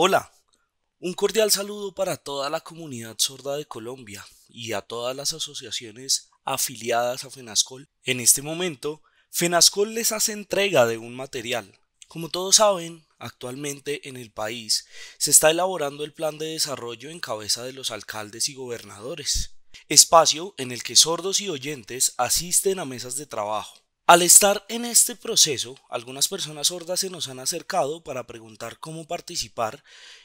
Hola, un cordial saludo para toda la comunidad sorda de Colombia y a todas las asociaciones afiliadas a FENASCOL. En este momento, FENASCOL les hace entrega de un material. Como todos saben, actualmente en el país se está elaborando el plan de desarrollo en cabeza de los alcaldes y gobernadores, espacio en el que sordos y oyentes asisten a mesas de trabajo al estar en este proceso, algunas personas sordas se nos han acercado para preguntar cómo participar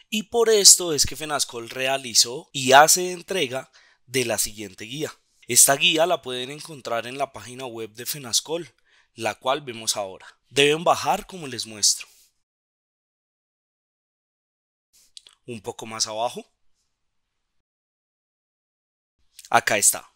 y por esto es que FENASCOL realizó y hace entrega de la siguiente guía. Esta guía la pueden encontrar en la página web de FENASCOL, la cual vemos ahora. Deben bajar como les muestro. Un poco más abajo. Acá está.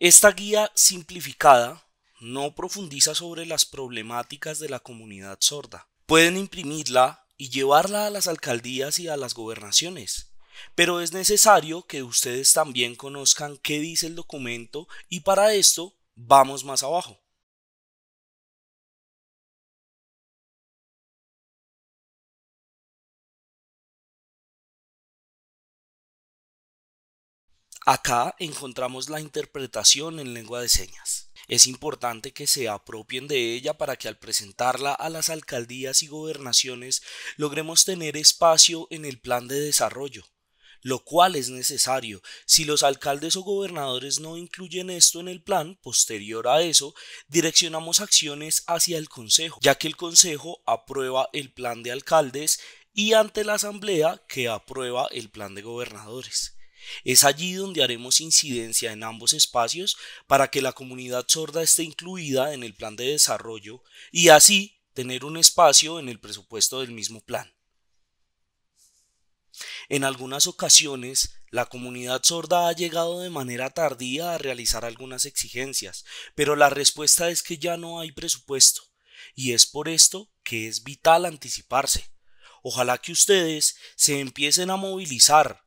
Esta guía simplificada no profundiza sobre las problemáticas de la comunidad sorda. Pueden imprimirla y llevarla a las alcaldías y a las gobernaciones, pero es necesario que ustedes también conozcan qué dice el documento y para esto vamos más abajo. Acá encontramos la interpretación en lengua de señas. Es importante que se apropien de ella para que al presentarla a las alcaldías y gobernaciones logremos tener espacio en el plan de desarrollo, lo cual es necesario. Si los alcaldes o gobernadores no incluyen esto en el plan, posterior a eso, direccionamos acciones hacia el Consejo, ya que el Consejo aprueba el plan de alcaldes y ante la Asamblea que aprueba el plan de gobernadores. Es allí donde haremos incidencia en ambos espacios para que la comunidad sorda esté incluida en el plan de desarrollo y así tener un espacio en el presupuesto del mismo plan. En algunas ocasiones, la comunidad sorda ha llegado de manera tardía a realizar algunas exigencias, pero la respuesta es que ya no hay presupuesto, y es por esto que es vital anticiparse. Ojalá que ustedes se empiecen a movilizar,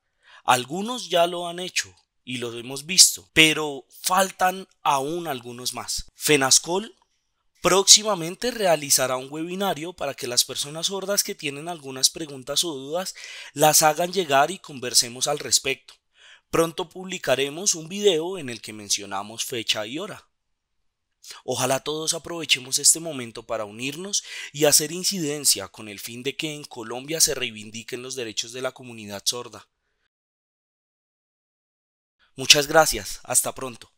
algunos ya lo han hecho y lo hemos visto, pero faltan aún algunos más. Fenascol próximamente realizará un webinario para que las personas sordas que tienen algunas preguntas o dudas las hagan llegar y conversemos al respecto. Pronto publicaremos un video en el que mencionamos fecha y hora. Ojalá todos aprovechemos este momento para unirnos y hacer incidencia con el fin de que en Colombia se reivindiquen los derechos de la comunidad sorda. Muchas gracias, hasta pronto.